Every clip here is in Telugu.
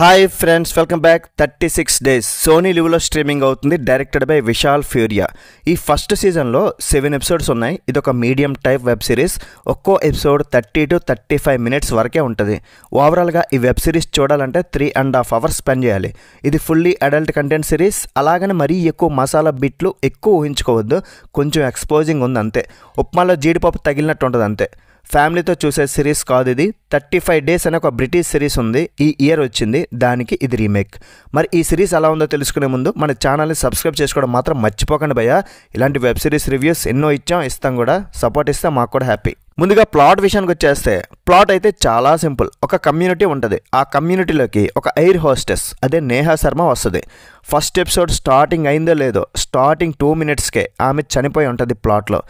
hi friends welcome back thirty six days Sony లివ్లో స్ట్రీమింగ్ అవుతుంది డైరెక్టెడ్ బై విశాల్ ఫ్యూరియా ఈ ఫస్ట్ సీజన్లో సెవెన్ ఎపిసోడ్స్ ఉన్నాయి ఇది ఒక మీడియం టైప్ వెబ్ సిరీస్ ఒక్కో episode thirty to thirty five minutes వరకే ఉంటుంది ఓవరాల్గా ఈ వెబ్ సిరీస్ చూడాలంటే three and half hours spend చేయాలి ఇది ఫుల్లీ అడల్ట్ కంటెంట్ సిరీస్ అలాగని మరీ ఎక్కువ మసాలా బిట్లు ఎక్కువ ఊహించుకోవద్దు కొంచెం ఎక్స్పోజింగ్ ఉంది అంతే ఉప్మాలో జీడిపప్పు తగిలినట్టు ఉంటుంది అంతే ఫ్యామిలీతో చూసే సిరీస్ కాదు ఇది థర్టీ ఫైవ్ డేస్ అనే ఒక బ్రిటిష్ సిరీస్ ఉంది ఈ ఇయర్ వచ్చింది దానికి ఇది రీమేక్ మరి ఈ సిరీస్ ఎలా ఉందో తెలుసుకునే ముందు మన ఛానల్ని సబ్స్క్రైబ్ చేసుకోవడం మాత్రం మర్చిపోకండి భయ్య ఇలాంటి వెబ్ సిరీస్ రివ్యూస్ ఎన్నో ఇచ్చాం ఇస్తాం కూడా సపోర్ట్ ఇస్తే మాకు కూడా హ్యాపీ ముందుగా ప్లాట్ విషయానికి వచ్చేస్తే ప్లాట్ అయితే చాలా సింపుల్ ఒక కమ్యూనిటీ ఉంటుంది ఆ కమ్యూనిటీలోకి ఒక ఎయిర్ హోస్టెస్ అదే నేహా శర్మ వస్తుంది ఫస్ట్ ఎపిసోడ్ స్టార్టింగ్ అయిందో లేదో స్టార్టింగ్ టూ మినిట్స్కే ఆమె చనిపోయి ఉంటుంది ప్లాట్లో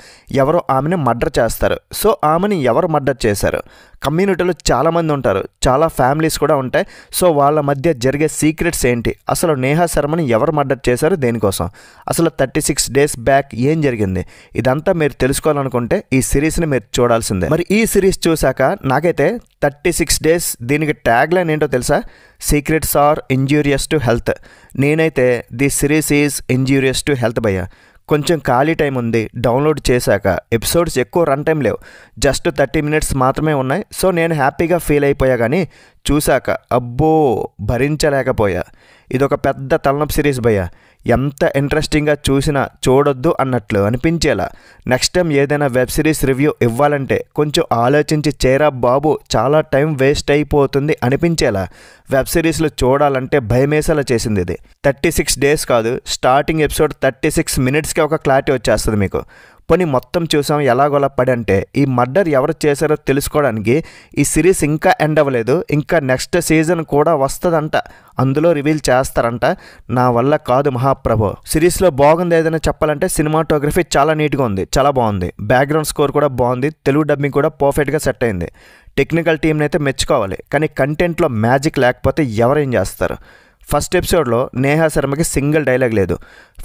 ఎవరో ఆమెను మర్డర్ చేస్తారు సో ఆమెని ఎవరు మర్డర్ చేశారు కమ్యూనిటీలో చాలామంది ఉంటారు చాలా ఫ్యామిలీస్ కూడా ఉంటాయి సో వాళ్ళ మధ్య జరిగే సీక్రెట్స్ ఏంటి అసలు నేహా శర్మని ఎవరు మర్డర్ చేశారు దేనికోసం అసలు థర్టీ సిక్స్ డేస్ బ్యాక్ ఏం జరిగింది ఇదంతా మీరు తెలుసుకోవాలనుకుంటే ఈ సిరీస్ని మీరు చూడాలి ఉండాల్సిందే మరి ఈ సిరీస్ చూశాక నాకైతే థర్టీ సిక్స్ డేస్ దీనికి ట్యాగ్ లైన్ ఏంటో తెలుసా secrets are injurious to health నేనైతే the series is injurious to health భయ్యా కొంచెం ఖాళీ టైం ఉంది డౌన్లోడ్ చేశాక ఎపిసోడ్స్ ఎక్కువ రన్ టైం లేవు జస్ట్ థర్టీ మినిట్స్ మాత్రమే ఉన్నాయి సో నేను హ్యాపీగా ఫీల్ అయిపోయా కానీ చూశాక అబ్బో భరించలేకపోయా ఇది ఒక పెద్ద తలనొప్పి సిరీస్ భయ ఎంత ఇంట్రెస్టింగ్గా చూసినా చూడొద్దు అన్నట్లు అనిపించేలా నెక్స్ట్ టైం ఏదైనా వెబ్ సిరీస్ రివ్యూ ఇవ్వాలంటే కొంచెం ఆలోచించి చేరా బాబు చాలా టైం వేస్ట్ అయిపోతుంది అనిపించేలా వెబ్ సిరీస్లో చూడాలంటే భయమేసేలా చేసింది ఇది థర్టీ సిక్స్ డేస్ కాదు స్టార్టింగ్ ఎపిసోడ్ థర్టీ సిక్స్ మినిట్స్కి ఒక క్లారిటీ వచ్చేస్తుంది మీకు పని మొత్తం చూసాం ఎలాగోలా పడి అంటే ఈ మర్డర్ ఎవరు చేశారో తెలుసుకోవడానికి ఈ సిరీస్ ఇంకా ఎండ్ అవ్వలేదు ఇంకా నెక్స్ట్ సీజన్ కూడా వస్తుందంట అందులో రివీల్ చేస్తారంట నా వల్ల కాదు మహాప్రభు సిరీస్లో బాగుంది ఏదైనా చెప్పాలంటే సినిమాటోగ్రఫీ చాలా నీట్గా ఉంది చాలా బాగుంది బ్యాక్గ్రౌండ్ స్కోర్ కూడా బాగుంది తెలుగు డబ్బింగ్ కూడా పర్ఫెక్ట్గా సెట్ అయింది టెక్నికల్ టీంని అయితే మెచ్చుకోవాలి కానీ కంటెంట్లో మ్యాజిక్ లేకపోతే ఎవరేం చేస్తారు ఫస్ట్ ఎపిసోడ్లో నేహా శర్మకి సింగిల్ డైలాగ్ లేదు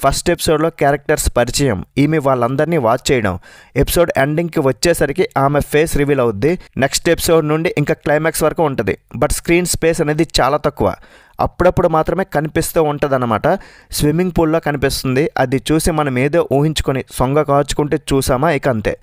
ఫస్ట్ ఎపిసోడ్లో క్యారెక్టర్స్ పరిచయం ఈమె వాళ్ళందరినీ వాచ్ చేయడం ఎపిసోడ్ ఎండింగ్కి వచ్చేసరికి ఆమె ఫేస్ రివీల్ అవుద్ది నెక్స్ట్ ఎపిసోడ్ నుండి ఇంకా క్లైమాక్స్ వరకు ఉంటుంది బట్ స్క్రీన్ స్పేస్ అనేది చాలా తక్కువ అప్పుడప్పుడు మాత్రమే కనిపిస్తూ ఉంటుంది అనమాట స్విమ్మింగ్ పూల్లో కనిపిస్తుంది అది చూసి మనం ఏదో ఊహించుకొని సొంగ కాచుకుంటే చూసామా ఇక అంతే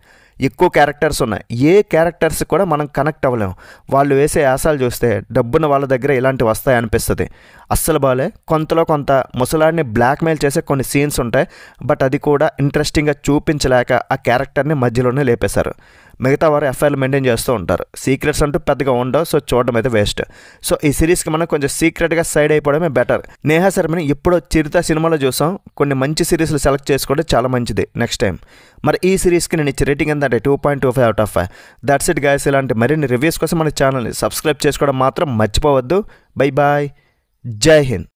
ఎక్కువ క్యారెక్టర్స్ ఉన్నాయి ఏ క్యారెక్టర్స్ కూడా మనం కనెక్ట్ అవ్వలేము వాళ్ళు వేసే యాసాలు చూస్తే డబ్బున వాళ్ళ దగ్గర ఇలాంటివి వస్తాయి అనిపిస్తుంది అస్సలు బాలే కొంతలో కొంత ముసలాడిని బ్లాక్మెయిల్ చేసే కొన్ని సీన్స్ ఉంటాయి బట్ అది కూడా ఇంట్రెస్టింగ్గా చూపించలేక ఆ క్యారెక్టర్ని మధ్యలోనే లేపేశారు మిగతా వారు ఎఫ్ఐఆర్లు మెయింటైన్ చేస్తూ ఉంటారు సీక్రెట్స్ అంటూ పెద్దగా ఉండవు సో చూడడం అయితే వేస్ట్ సో ఈ సిరీస్కి మనం కొంచెం సీక్రెట్గా సైడ్ అయిపోవడమే బెటర్ నేహా శర్మని ఎప్పుడో చిరుత సినిమాలో చూసాం కొన్ని మంచి సిరీస్లు సెలెక్ట్ చేసుకోవడం చాలా మంచిది నెక్స్ట్ టైం మరి ఈ సిరీస్కి నేను ఇచ్చే రేటింగ్ ఏంటంటే two point two five out of five that's it guys ఇలాంటి మరిన్ని రివ్యూస్ కోసం మన ఛానల్ని సబ్స్క్రైబ్ చేసుకోవడం మాత్రం మర్చిపోవద్దు బై బాయ్ జై హింద్